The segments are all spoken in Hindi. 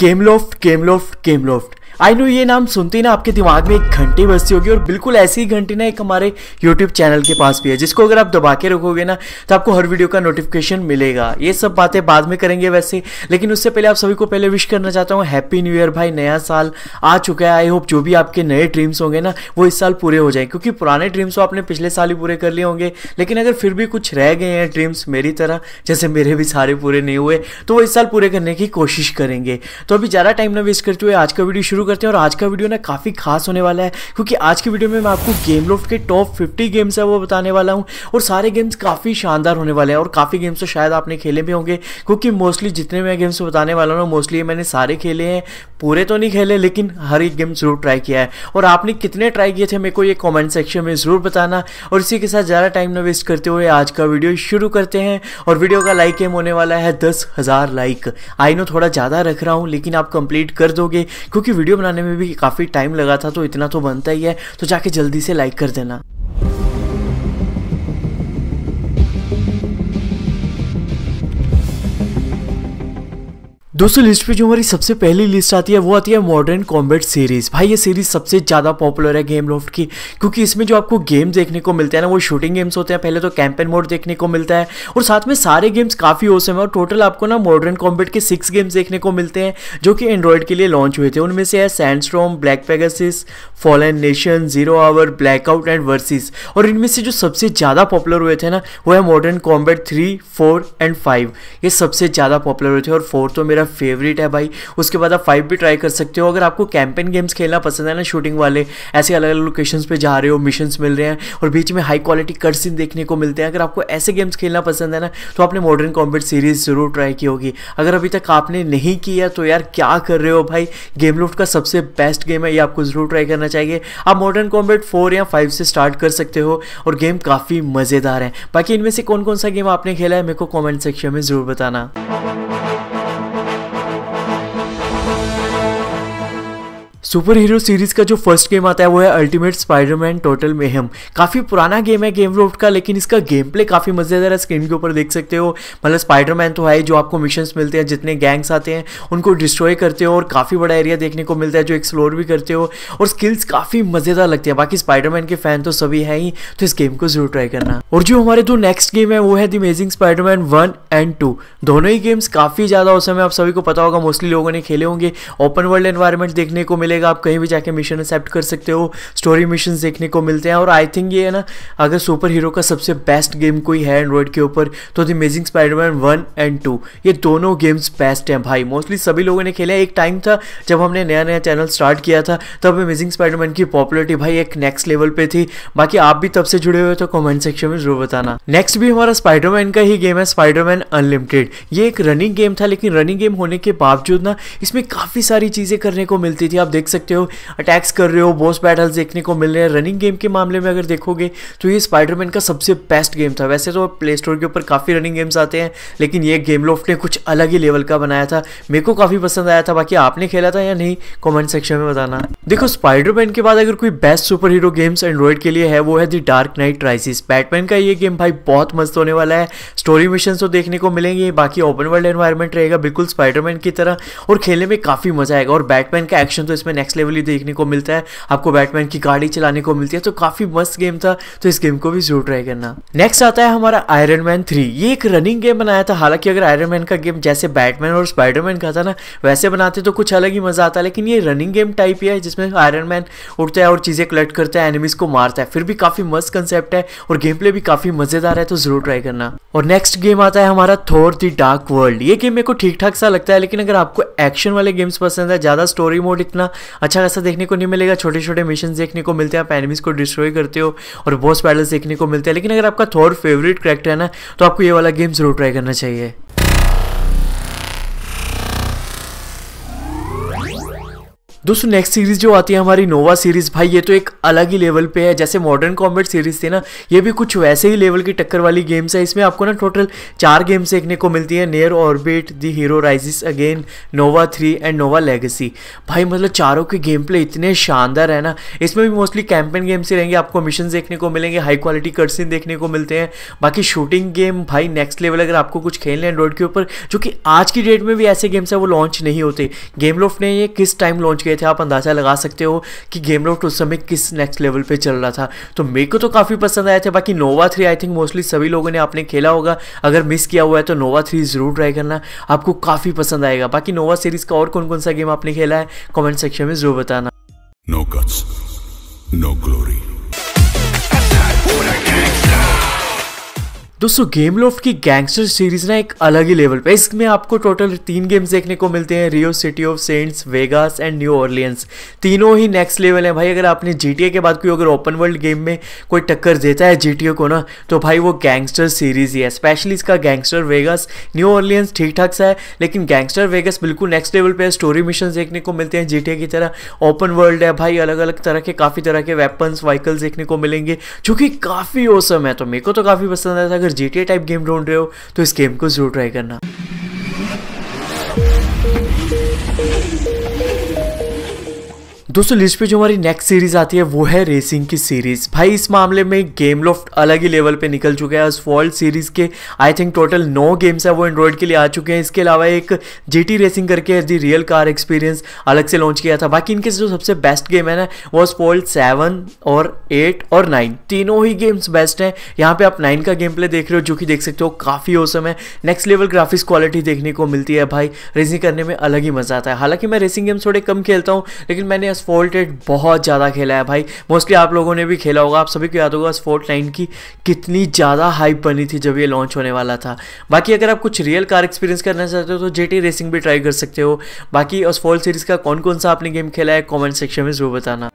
केमलोफ्ट केमलोफ्ट केमलोफ्ट आई नो ये नाम सुनते ही ना आपके दिमाग में एक घंटी बजती होगी और बिल्कुल ऐसी ही घंटी ना एक हमारे यूट्यूब चैनल के पास भी है जिसको अगर आप दबा के रखोगे ना तो आपको हर वीडियो का नोटिफिकेशन मिलेगा ये सब बातें बाद में करेंगे वैसे लेकिन उससे पहले आप सभी को पहले विश करना चाहता हूँ हैप्पी न्यू ईयर भाई नया साल आ चुका है आई होप जो भी आपके नए ड्रीम्स होंगे ना वो इस साल पूरे हो जाए क्योंकि पुराने ड्रीम्स तो आपने पिछले साल ही पूरे कर लिए होंगे लेकिन अगर फिर भी कुछ रह गए हैं ड्रीम्स मेरी तरह जैसे मेरे भी सारे पूरे नहीं हुए तो वो इस साल पूरे करने की कोशिश करेंगे तो अभी ज़्यादा टाइम ना वेस्ट करते हुए आज का वीडियो शुरू करते हैं और आज का वीडियो ना काफ़ी खास होने वाला है क्योंकि आज की वीडियो में मैं आपको गेम लोफ्ट के टॉप फिफ्टी गेम्स है वो बताने वाला हूँ और सारे गेम्स काफ़ी शानदार होने वाले हैं और काफ़ी गेम्स तो शायद आपने खेले भी होंगे क्योंकि मोस्टली जितने मैं गेम्स बताने वाला हूँ मोस्टली मैंने सारे खेले हैं पूरे तो नहीं खेले लेकिन हर एक गेम ज़रूर ट्राई किया है और आपने कितने ट्राई किए थे मेरे को ये कॉमेंट सेक्शन में ज़रूर बताना और इसी के साथ ज़्यादा टाइम ना वेस्ट करते हुए आज का वीडियो शुरू करते हैं और वीडियो का लाइक एम होने वाला है दस हज़ार लाइक आई नो थोड़ा ज़्यादा रख रहा हूँ लेकिन आप कंप्लीट कर दोगे क्योंकि वीडियो बनाने में भी काफ़ी टाइम लगा था तो इतना तो बनता ही है तो जाके जल्दी से लाइक कर देना दोस्तों लिस्ट पे जो हमारी सबसे पहली लिस्ट आती है वो आती है मॉडर्न कॉम्बेट सीरीज भाई ये सीरीज सबसे ज़्यादा पॉपुलर है गेम लॉफ्ट की क्योंकि इसमें जो आपको गेम देखने को मिलते हैं ना वो शूटिंग गेम्स होते हैं पहले तो कैंपेन मोड देखने को मिलता है और साथ में सारे गेम्स काफ़ी ओसम है और टोटल आपको ना मॉडर्न कॉम्बेट के सिक्स गेम्स देखने को मिलते हैं जो कि एंड्रॉयड के लिए लॉन्च हुए थे उनमें से है Sandstorm Black Pegasus Fallen Nation Zero Hour Blackout and Versus और इनमें से जो सबसे ज़्यादा पॉपुलर हुए थे ना वो है Modern Combat three four and five ये सबसे ज़्यादा पॉपुलर हुए थे और फोर तो मेरा फेवरेट है भाई उसके बाद आप फाइव भी ट्राई कर सकते हो अगर आपको कैंपेन गेम्स खेलना पसंद है ना शूटिंग वाले ऐसे अलग अलग लोकेशंस पे जा रहे हो मिशंस मिल रहे हैं और बीच में हाई क्वालिटी कर्सिन देखने को मिलते हैं अगर आपको ऐसे गेम्स खेलना पसंद है ना तो आपने मॉडर्न कॉम्बेट सीरीज ज़रूर ट्राई की होगी अगर अभी तक आपने नहीं किया तो यार क्या कर रहे हो भाई गेम लुफ्ट का सबसे बेस्ट गेम है ये आपको ज़रूर ट्राई करना चाहिए आप मॉडर्न कॉम्बेट फोर या फाइव से स्टार्ट कर सकते हो और गेम काफ़ी मज़ेदार है बाकी इनमें से कौन कौन सा गेम आपने खेला है मेरे को कॉमेंट सेक्शन में ज़रूर बताना सुपर हीरो सीरीज का जो फर्स्ट गेम आता है वो है अल्टीमेट स्पाइडरमैन टोटल मेहम काफ़ी पुराना गेम है गेम रोड का लेकिन इसका गेम प्ले काफ़ी मज़ेदार है स्क्रीन के ऊपर देख सकते हो मतलब स्पाइडरमैन तो है जो आपको मिशन मिलते हैं जितने गैंग्स आते हैं उनको डिस्ट्रॉय करते हो और काफ़ी बड़ा एरिया देखने को मिलता है जो एक्सप्लोर भी करते हो और स्किल्स काफ़ी मज़ेदार लगती है बाकी स्पाइडरमैन के फैन तो सभी हैं ही तो इस गेम को जरूर ट्राई करना और जो हमारे दो नेक्स्ट गेम है वो है the Amazing Spiderman one and two दोनों ही गेम्स काफ़ी ज़्यादा उस समय आप सभी को पता होगा मोस्टली लोगों ने खेले होंगे ओपन वर्ल्ड एनवायरमेंट देखने को मिलेगा मिलेगा आप कहीं भी जाके मिशन एक्सेप्ट कर सकते हो स्टोरी मिशन देखने को मिलते हैं और आई थिंक ये है ना अगर सुपर हीरो का सबसे बेस्ट गेम कोई है एंड्रॉयड के ऊपर तो the Amazing Spiderman one and two ये दोनों गेम्स बेस्ट हैं भाई मोस्टली सभी लोगों ने खेले एक टाइम था जब हमने नया नया चैनल स्टार्ट किया था तब अमेजिंग स्पाइडरमैन की पॉपुलरिटी भाई एक नेक्स्ट लेवल पे थी बाकी आप भी तब से जुड़े हुए तो कमेंट सेक्शन में जरूर बताना नेक्स्ट भी हमारा स्पाइडरमैन का ही गेम है स्पाइडरमैन अनलिमिटेड ये एक रनिंग गेम था लेकिन रनिंग गेम होने के बावजूद ना इसमें काफ़ी सारी चीज़ें करने को मिलती थी आप देख सकते हो अटैक्स कर रहे हो बॉस बैटल्स देखने को मिल रहे हैं रनिंग गेम के मामले में अगर देखोगे तो ये स्पाइडरमैन का सबसे बेस्ट गेम था वैसे तो प्ले स्टोर के ऊपर काफ़ी रनिंग गेम्स आते हैं लेकिन ये गेम लॉफ्ट ने कुछ अलग ही लेवल का बनाया था मेरे को काफ़ी पसंद आया था बाकी आपने खेला था या नहीं कॉमेंट सेक्शन में बताना देखो स्पाइडरमैन के बाद अगर कोई best super hero games Android के लिए है वो है the Dark Knight Rises Batman का ये गेम भाई बहुत मस्त होने वाला है स्टोरी मिशन तो देखने को मिलेंगे बाकी ओपन वर्ल्ड एनवायरमेंट रहेगा बिल्कुल स्पाइडरमैन की तरह और खेलने में काफ़ी मजा आएगा और बैटमैन का एक्शन तो इसमें नेक्स्ट लेवल ही देखने को मिलता है आपको बैटमैन की गाड़ी चलाने को मिलती है तो काफी मस्त गेम था तो इस गेम को भी जरूर ट्राई करना नेक्स्ट आता है हमारा आयरन मैन थ्री ये एक रनिंग गेम बनाया था हालांकि अगर आयरन मैन का गेम जैसे बैटमैन और स्पाइडरमैन का था ना वैसे बनाते तो कुछ अलग ही मजा आता लेकिन ये रनिंग गेम टाइप ही है जिसमें आयरन मैन उठता है और चीजें कलेक्ट करता है एनिमीज को मारता है फिर भी काफी मस्त कंसेप्ट है और गेम प्ले भी काफी मजेदार है तो जरूर ट्राई करना और नेक्स्ट गेम आता है हमारा थोर दी डार्क वर्ल्ड ये गेम मेरे को ठीक ठाक सा लगता है लेकिन अगर आपको एक्शन वाले गेम्स पसंद है ज्यादा स्टोरी मोड इतना अच्छा खासा देखने को नहीं मिलेगा छोटे छोटे मिशन देखने को मिलते हैं आप एनिमीज को डिस्ट्रॉय करते हो और बॉस बैटल्स देखने को मिलते हैं लेकिन अगर आपका थॉर फेवरेट करेक्टर है ना तो आपको ये वाला गेम जरूर ट्राई करना चाहिए दोस्तों नेक्स्ट सीरीज जो आती है हमारी नोवा सीरीज भाई ये तो एक अलग ही लेवल पे है जैसे मॉडर्न कॉम्बेट सीरीज थी ना ये भी कुछ वैसे ही लेवल की टक्कर वाली गेम्स है इसमें आपको ना टोटल चार गेम्स देखने को मिलती है Near Orbit the Hero Rises Again Nova three and Nova Legacy भाई मतलब चारों के गेम प्ले इतने शानदार है ना इसमें भी मोस्टली कैंपेन गेम्स ही रहेंगे आपको मिशन देखने को मिलेंगे हाई क्वालिटी कर्सिन देखने को मिलते हैं बाकी शूटिंग गेम भाई नेक्स्ट लेवल अगर आपको कुछ खेलना है एंड्रॉइड के ऊपर जो कि आज की डेट में भी ऐसे गेम्स है वो लॉन्च नहीं होते गेम लोफ ने ये किस टाइम लॉन्च किया थे आप अंदाज़ा लगा सकते हो कि गेम लोड उस समय किस नेक्स्ट लेवल पर चल रहा था तो मेरे को तो काफ़ी पसंद आया था बाकी Nova three I think mostly सभी लोगों ने आपने खेला होगा अगर मिस किया हुआ है तो नोवा थ्री ज़रूर ट्राई करना आपको काफ़ी पसंद आएगा बाकी नोवा सीरीज़ का और कौन कौन सा गेम आपने खेला है कॉमेंट सेक्शन में ज़रूर बताना No guts, no glory. दोस्तों गेम लॉफ्ट की गैंगस्टर सीरीज ना एक अलग ही लेवल पे इसमें आपको टोटल तीन गेम्स देखने को मिलते हैं Rio City of Saints Vegas and New Orleans तीनों ही नेक्स्ट लेवल है भाई अगर आपने जी के बाद कोई अगर ओपन वर्ल्ड गेम में कोई टक्कर देता है जी को ना तो भाई वो गैंगस्टर सीरीज ही है स्पेशली इसका गैंगस्टर वेगास न्यू ऑर्लियंस ठीक ठाक सा है लेकिन गैंगस्टर वेगस बिल्कुल नेक्स्ट लेवल पर स्टोरी मिशन देखने को मिलते हैं जी की तरह ओपन वर्ल्ड है भाई अलग अलग तरह के काफ़ी तरह के वेपन्स वाइकल्स देखने को मिलेंगे चूँकि काफ़ी ओसम है तो मेरे को तो काफ़ी पसंद आया था अगर जी टाइप गेम ढूंढ रहे हो तो इस गेम को जरूर ट्राई करना दोस्तों लिस्ट पे जो हमारी नेक्स्ट सीरीज आती है वो है रेसिंग की सीरीज भाई इस मामले में गेम लॉफ्ट अलग ही लेवल पे निकल चुका है उस वर्ल्ड सीरीज के आई थिंक टोटल नौ गेम्स है वो एंड्रॉयड के लिए आ चुके हैं इसके अलावा एक जीटी रेसिंग करके दी रियल कार एक्सपीरियंस अलग से लॉन्च किया था बाकी इनके जो सबसे बेस्ट गेम है ना वो स्पॉल्ड सेवन और एट और नाइन तीनों ही गेम्स बेस्ट हैं यहाँ पे आप नाइन का गेम प्ले देख रहे हो जो कि देख सकते हो काफ़ी औसम है नेक्स्ट लेवल ग्राफिक्स क्वालिटी देखने को मिलती है भाई रेसिंग करने में अलग ही मज़ा आता है हालांकि मैं रेसिंग गेम्स थोड़े कम खेलता हूँ लेकिन मैंने फोल्टेड बहुत ज़्यादा खेला है भाई मोस्टली आप लोगों ने भी खेला होगा आप सभी को याद होगा फोल्ट नाइन की कितनी ज़्यादा हाइप बनी थी जब ये लॉन्च होने वाला था बाकी अगर आप कुछ रियल कार एक्सपीरियंस करना चाहते हो तो जे रेसिंग भी ट्राई कर सकते हो बाकी उस फोल्ट सीरीज़ का कौन कौन सा आपने गेम खेला है कॉमेंट सेक्शन में ज़रूर बताना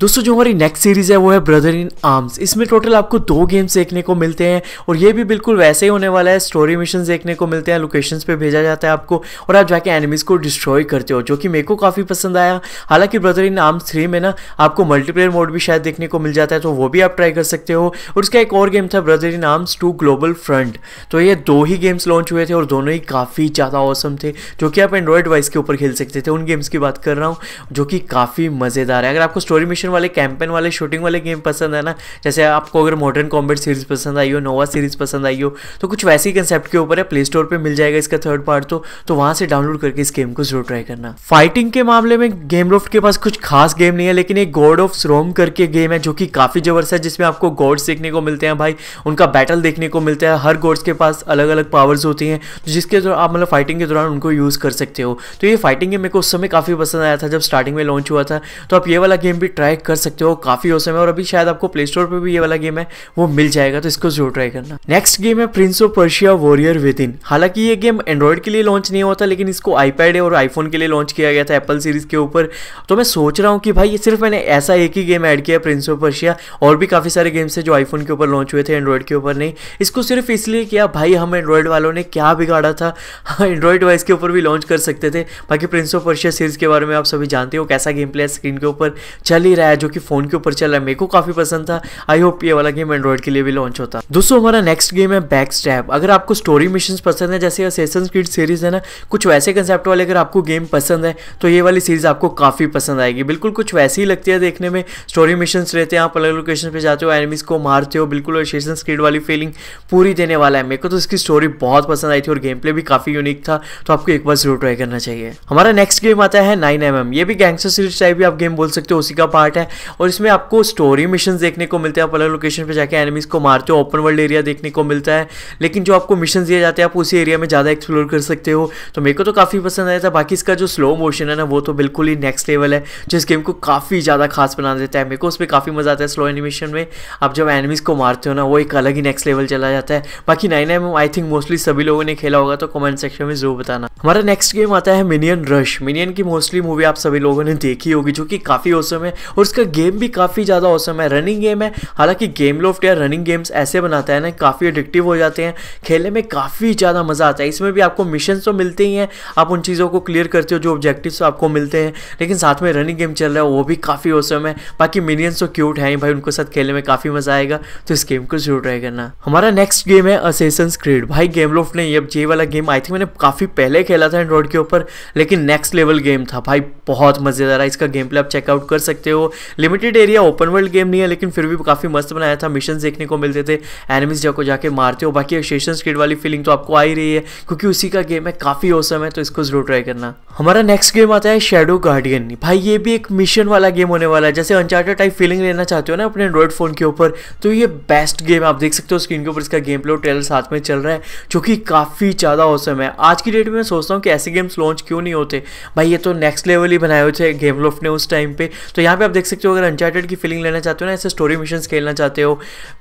दोस्तों जो हमारी नेक्स्ट सीरीज़ है वो है ब्रदर इन आर्म्स इसमें टोटल आपको दो गेम्स देखने को मिलते हैं और ये भी बिल्कुल वैसे ही होने वाला है स्टोरी मिशन देखने को मिलते हैं लोकेशंस पे भेजा जाता है आपको और आप जाके एनिमीज़ को डिस्ट्रॉय करते हो जो कि मेरे को काफ़ी पसंद आया हालांकि ब्रदर इन आर्म्स थ्री में ना आपको मल्टीप्लेयर मोड भी शायद देखने को मिल जाता है तो वो भी आप ट्राई कर सकते हो और उसका एक और गेम था Brother in Arms two Global Front तो ये दो ही गेम्स लॉन्च हुए थे और दोनों ही काफ़ी ज़्यादा औसम थे जो कि आप एंड्रॉयड वाइस के ऊपर खेल सकते थे उन गेम्स की बात कर रहा हूँ जो कि काफ़ी मज़ेदार है अगर आपको स्टोरी मिशन एक्शन वाले कैंपेन वाले शूटिंग वाले गेम पसंद है ना जैसे आपको अगर मॉडर्न कॉम्बेट सीरीज पसंद आई हो नोवा सीरीज पसंद आई हो तो कुछ वैसे ही कंसेप्ट के ऊपर है प्ले स्टोर पर मिल जाएगा इसका थर्ड पार्ट तो, तो वहाँ से डाउनलोड करके इस गेम को जरूर ट्राई करना फाइटिंग के मामले में गेम लोफ्ट के पास कुछ खास गेम नहीं है लेकिन एक गॉड ऑफ स्रोम करके गेम है जो कि काफ़ी जबरदस्त है जिसमें आपको गॉड्स देखने को मिलते हैं भाई उनका बैटल देखने को मिलता है हर गॉड्स के पास अलग अलग पावर्स होती हैं तो जिसके दौरान आप मतलब फाइटिंग के दौरान उनको यूज़ कर सकते हो तो ये फाइटिंग गेम मेरे को उस समय काफ़ी पसंद आया था जब स्टार्टिंग में लॉन्च हुआ था तो आप ये वाला गेम भी ट्राई कर सकते हो काफ़ी औसम है और अभी शायद आपको प्ले स्टोर पर भी ये वाला गेम है वो मिल जाएगा तो इसको जरूर ट्राई करना नेक्स्ट गेम है Prince of Persia Warrior Within हालांकि ये गेम एंड्रॉइड के लिए लॉन्च नहीं हुआ था लेकिन इसको आईपैड और आईफोन के लिए लॉन्च किया गया था एप्पल सीरीज के ऊपर तो मैं सोच रहा हूँ कि भाई ये सिर्फ मैंने ऐसा एक ही गेम ऐड किया प्रिंस ऑफ पर्शिया और भी काफ़ी सारे गेम्स है जो आईफोन के ऊपर लॉन्च हुए थे एंड्रॉइड के ऊपर नहीं इसको सिर्फ इसलिए किया भाई हम एंड्रॉइड वालों ने क्या बिगाड़ा था एंड्रॉइड डिवाइस के ऊपर भी लॉन्च कर सकते थे बाकी प्रिंस ऑफ पर्शिया सीरीज के बारे में आप सभी जानते हो कैसा गेम प्ले स्क्रीन के ऊपर चल ही रहा है आया जो कि फ़ोन के ऊपर चल रहा है मेरे को काफ़ी पसंद था आई होप ये वाला गेम एंड्रॉइड के लिए भी लॉन्च होता दोस्तों हमारा नेक्स्ट गेम है बैक स्टैप अगर आपको स्टोरी मिशन पसंद है जैसे असेसन स्क्रीड सीरीज़ है ना कुछ वैसे कंसेप्ट वाले अगर आपको गेम पसंद है तो ये वाली सीरीज़ आपको काफ़ी पसंद आएगी बिल्कुल कुछ वैसी ही लगती है देखने में स्टोरी मिशन रहते हैं आप अलग लोकेशन पर जाते हो एनिमीज़ को मारते हो बिल्कुल असेसन स्क्रीड वाली फीलिंग पूरी देने वाला है मेरे को तो इसकी स्टोरी बहुत पसंद आई थी और गेम प्ले भी काफ़ी यूनिक था तो आपको एक बार जरूर ट्राई करना चाहिए हमारा नेक्स्ट गेम आता है नाइन एम ये भी गैंगस्टर सीरीज टाइप भी आप गेम बोल सकते हो उसी का पार्ट है और इसमें आपको स्टोरी मिशन देखने को मिलते हैं आप अलग लोकेशन पर जाकर एनिमीज को मारते हो ओपन वर्ल्ड एरिया देखने को मिलता है लेकिन जो आपको मिशन दिए जाते हैं आप उसी एरिया में ज़्यादा एक्सप्लोर कर सकते हो तो मेरे को तो काफ़ी पसंद आया था बाकी इसका जो स्लो मोशन है ना वो तो बिल्कुल ही नेक्स्ट लेवल है जो इस गेम को काफ़ी ज़्यादा खास बना देता है मेरे को उसमें काफ़ी मज़ा आता है स्लो एनिमेशन में आप जब एनिमीज़ को मारते हो ना वो एक अलग ही नेक्स्ट लेवल चला जाता है बाकी nine M I think mostly सभी लोगों ने खेला होगा तो कमेंट सेक्शन में जरूर बताना हमारा नेक्स्ट गेम आता है मिनियन रश मिनियन की मोस्टली मूवी आप सभी लोगों ने देखी होगी जो कि काफ़ी औसम है और उसका गेम भी काफ़ी ज़्यादा औसम है रनिंग गेम है हालांकि गेम लोफ्ट या रनिंग गेम्स ऐसे बनाता है ना काफ़ी एडिक्टिव हो जाते हैं खेलने में काफ़ी ज़्यादा मज़ा आता है इसमें भी आपको मिशन तो मिलते ही हैं आप उन चीज़ों को क्लियर करते हो जो ऑब्जेक्टिव्स आपको मिलते हैं लेकिन साथ में रनिंग गेम चल रहा है वो भी काफ़ी औसम है बाकी मिनियंस तो क्यूट हैं भाई उनके साथ खेलने में काफ़ी मज़ा आएगा तो इस गेम को जरूर ट्राई करना हमारा नेक्स्ट गेम है असेसन क्रीड भाई गेम लोफ्ट नहीं अब जे वाला गेम आई थिंक मैंने काफ़ी पहले खेला था एंड्रॉइड के ऊपर लेकिन नेक्स्ट लेवल गेम था भाई बहुत मज़ेदार है इसका गेम प्ले आप चेकआउट कर सकते हो limited area open world game नहीं है लेकिन फिर भी काफ़ी मस्त बनाया था मिशन देखने को मिलते थे एनिमीज जाको जाके मारते हो बाकी शेषन स्क्रीड वाली फीलिंग तो आपको आ ही रही है क्योंकि उसी का गेम है काफ़ी औसम है तो इसको जरूर ट्राई करना हमारा नेक्स्ट गेम आता है शेडो गार्डियन भाई ये भी एक मिशन वाला गेम होने वाला है जैसे अनचार्टर टाइप फीलिंग लेना चाहते हो ना अपने एंड्रॉइड फ़ोन के ऊपर तो ये बेस्ट गेम आप देख सकते हो स्क्रीन के ऊपर इसका गेम प्ले ट्रेलर साथ में चल रहा है जो कि काफ़ी ज़्यादा औसम है आज की डेट में मैं सोचता हूँ कि ऐसे गेम्स लॉन्च क्यों नहीं होते भाई ये तो नेक्स्ट लेवल ही बनाए हुए थे गेम लोफ ने उस टाइम पे तो यहाँ पे आप देख सकते हो अगर अनचार्टेड की फीलिंग लेना चाहते हो ना ऐसे स्टोरी मिशन खेलना चाहते हो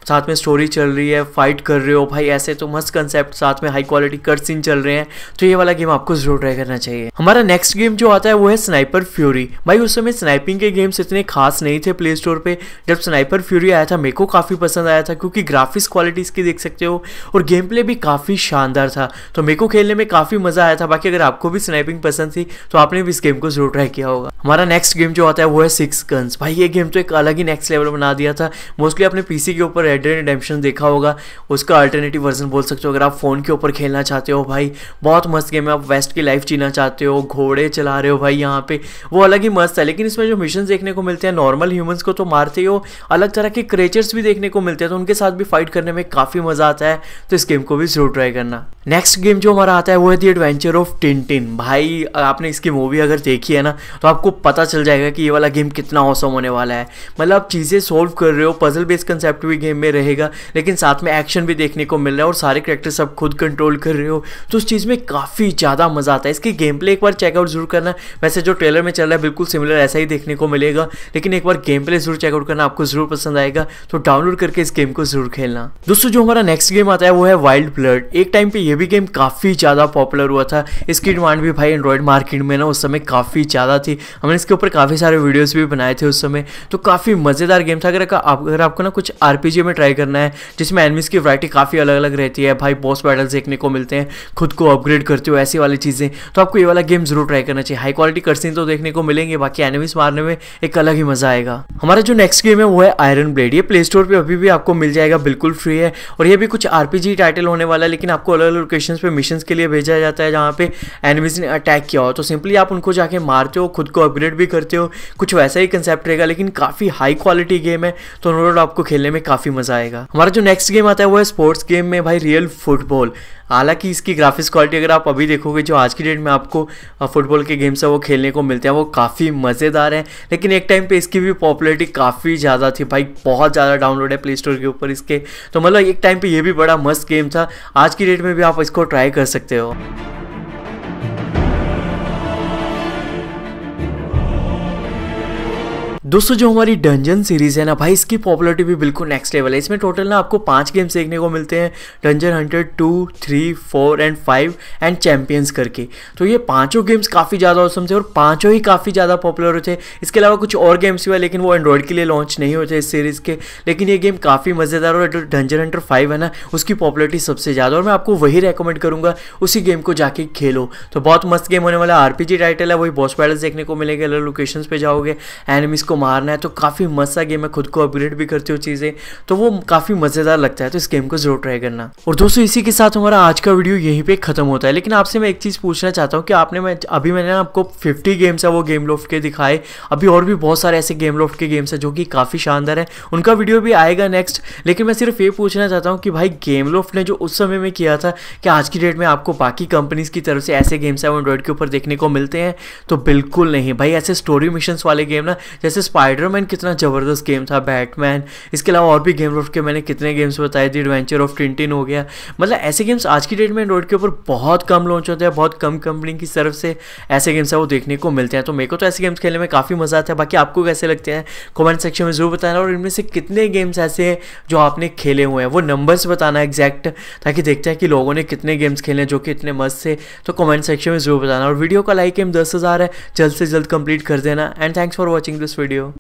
साथ में स्टोरी चल रही है फाइट कर रहे हो भाई ऐसे तो मस्त कंसेप्ट साथ में हाई क्वालिटी कट सीन चल रहे हैं तो ये वाला गेम आपको जरूर ट्राई करना चाहिए हमारा नेक्स्ट गेम जो आता है वो है स्नाइपर फ्यूरी भाई उस समय स्नाइपिंग के गेम्स इतने खास नहीं थे प्ले स्टोर पर जब स्नाइपर फ्यूरी आया था मेरे को काफ़ी पसंद आया था क्योंकि ग्राफिक्स क्वालिटी इसकी देख सकते हो और गेम प्ले भी काफ़ी शानदार था तो मेरे को खेलने में काफ़ी मज़ा आया था बाकी अगर आपको भी स्नाइपिंग पसंद थी तो आपने भी इस गेम को जरूर ट्राई किया होगा हमारा नेक्स्ट गेम जो आता है वो है सिक्स गन रिडेम्पशंस भाई ये गेम तो एक अलग ही नेक्स्ट लेवल बना दिया था मोस्टली आपने पीसी के ऊपर रेड डेड रिडेम्पशन देखा होगा उसका अल्टरनेटिव वर्जन बोल सकते हो अगर आप फ़ोन के ऊपर खेलना चाहते हो भाई बहुत मस्त गेम है आप वेस्ट की लाइफ जीना चाहते हो घोड़े चला रहे हो भाई यहाँ पे वो अलग ही मस्त है लेकिन इसमें जो मिशन देखने को मिलते हैं नॉर्मल ह्यूमन्स को तो मारते हो अलग तरह के क्रेचर्स भी देखने को मिलते हैं तो उनके साथ भी फाइट करने में काफ़ी मज़ा आता है तो इस गेम को भी ज़रूर ट्राई करना नेक्स्ट गेम जो हमारा आता है वो है दी एडवेंचर ऑफ टिन भाई आपने इसकी मूवी अगर देखी है ना तो आपको पता चल जाएगा कि ये वाला गेम कितना ऑसम होने वाला है मतलब आप चीज़ें सोल्व कर रहे हो पजल बेस कंसेप्ट भी गेम में रहेगा लेकिन साथ में एक्शन भी देखने को मिल रहा है और सारे करेक्टर सब खुद कंट्रोल कर रहे हो तो उस चीज़ में काफ़ी ज़्यादा मज़ा आता है इसकी गेम प्ले एक बार चेकआउट जरूर करना वैसे जो ट्रेलर में चल रहा है बिल्कुल सिमिलर ऐसा ही देखने को मिलेगा लेकिन एक बार गेम प्ले जरूर चेकआउट करना आपको जरूर पसंद आएगा तो डाउनलोड करके इस गेम को जरूर खेलना दोस्तों जो हमारा नेक्स्ट गेम आता है वो है वाइल्ड ब्लड एक टाइम पे ये भी गेम काफ़ी ज़्यादा पॉपुलर हुआ था इसकी डिमांड भी भाई एंड्रॉयड मार्केट में ना उस समय काफ़ी ज़्यादा थी हमने इसके ऊपर काफ़ी सारे वीडियोज़ भी बनाए थे उस समय तो काफ़ी मज़ेदार गेम था अगर आप अगर आपको ना कुछ आर में ट्राई करना है जिसमें एनमीज़ की वरायटी काफ़ी अलग अलग रहती है भाई बॉस बैटल्स देखने को मिलते हैं खुद को अपग्रेड करते हो ऐसी वाली चीज़ें तो आपको ये वाला गेम ज़रूर ट्राई करना चाहिए हाई क्वालिटी कर्सिन तो देखने को मिलेंगे बाकी एनिमीज मारने में एक अलग ही मज़ा आएगा हमारा जो नेक्स्ट गेम है वो है आयरन ब्लेड ये प्ले स्टोर पर अभी भी आपको मिल जाएगा बिल्कुल फ्री है और ये भी कुछ आर टाइटल होने वाला है लेकिन आपको अलग अलग लोकेशन पर मिशन के लिए भेजा जाता है जहाँ पे एनिमीज ने अटैक किया हो तो सिंपली आप उनको जाके मारते हो खुद को अपग्रेड भी करते हो कुछ वैसा ही कंसेप्ट कंसेप्ट रहेगा लेकिन काफ़ी हाई क्वालिटी गेम है तो नो डाउट आपको खेलने में काफ़ी मज़ा आएगा हमारा जो नेक्स्ट गेम आता है वो है स्पोर्ट्स गेम में भाई रियल फुटबॉल हालांकि इसकी ग्राफिक्स क्वालिटी अगर आप अभी देखोगे जो आज की डेट में आपको फुटबॉल के गेम्स है वो खेलने को मिलते हैं वो काफ़ी मज़ेदार हैं लेकिन एक टाइम पे इसकी भी पॉपुलरिटी काफ़ी ज़्यादा थी भाई बहुत ज़्यादा डाउनलोड है प्ले स्टोर के ऊपर इसके तो मतलब एक टाइम पे ये भी बड़ा मस्त गेम था आज की डेट में भी आप इसको ट्राई कर सकते हो दोस्तों जो हमारी डंजन सीरीज है ना भाई इसकी पॉपुलरिटी भी बिल्कुल नेक्स्ट लेवल है इसमें टोटल ना आपको पांच गेम्स देखने को मिलते हैं Dungeon Hunter two three four and five and Champions करके तो ये पांचों गेम्स काफ़ी ज़्यादा औसम थे और पांचों ही काफ़ी ज़्यादा पॉपुलर होते हैं इसके अलावा कुछ और गेम्स भी है लेकिन वो एंड्रॉयड के लिए लॉन्च नहीं होते इस सीरीज़ के लेकिन ये गेम काफ़ी मज़ेदार और डंजन हंड्रेड फाइव है ना उसकी पॉपुलरिटी सबसे ज़्यादा और मैं आपको वही रेकमेंड करूँगा उसी गेम को जाके खेलो तो बहुत मस्त गेम होने वाला आर टाइटल है वही बॉस पैडल्स देखने को मिलेंगे अलग लोकेशन पर जाओगे एनिमीज़ को मारना है तो काफ़ी मस्त गेम है खुद को अपग्रेड भी करते हो चीज़ें तो वो काफ़ी मज़ेदार लगता है तो इस गेम को जरूर ट्राई करना और दोस्तों इसी के साथ हमारा आज का वीडियो यहीं पर खत्म होता है लेकिन आपसे मैं एक चीज़ पूछना चाहता हूँ कि आपने मैं अभी मैंने आपको फिफ्टी गेम्स है वो गेम लॉफ्ट के दिखाए अभी और भी बहुत सारे ऐसे गेम लॉफ्ट के गेम्स हैं जो कि काफ़ी शानदार है उनका वीडियो भी आएगा नेक्स्ट लेकिन मैं सिर्फ ये पूछना चाहता हूँ कि भाई गेम लॉफ्ट ने जो उस समय में किया था कि आज की डेट में आपको बाकी कंपनीज़ की तरफ से ऐसे गेम्स है वो एंड्रॉइड के ऊपर देखने को मिलते हैं तो बिल्कुल नहीं भाई ऐसे स्टोरी मिशन वाले गेम ना जैसे स्पाइडरमैन कितना ज़बरदस्त गेम था बैटमैन इसके अलावा और भी गेम रोड के मैंने कितने गेम्स बताए थे एडवेंचर ऑफ टिनटिन हो गया मतलब ऐसे गेम्स आज की डेट में रोड के ऊपर बहुत कम लॉन्च होते हैं बहुत कम कंपनी की तरफ से ऐसे गेम्स है वो देखने को मिलते हैं तो मेरे को तो ऐसे गेम्स खेलने में काफ़ी मज़ा आता है बाकी आपको कैसे लगते हैं कमेंट सेक्शन में ज़रूर बताना और इनमें से कितने गेम्स ऐसे हैं जो आपने खेले हुए हैं वो नंबर्स बताना एग्जैक्ट ताकि देखते हैं कि लोगों ने कितने गेम्स खेले हैं जो कि इतने मस्त थे तो कमेंट सेक्शन में ज़रूर बताना और वीडियो का लाइक एम दस हज़ार है जल्द से जल्द कंप्लीट कर देना and thanks for watching this video Mario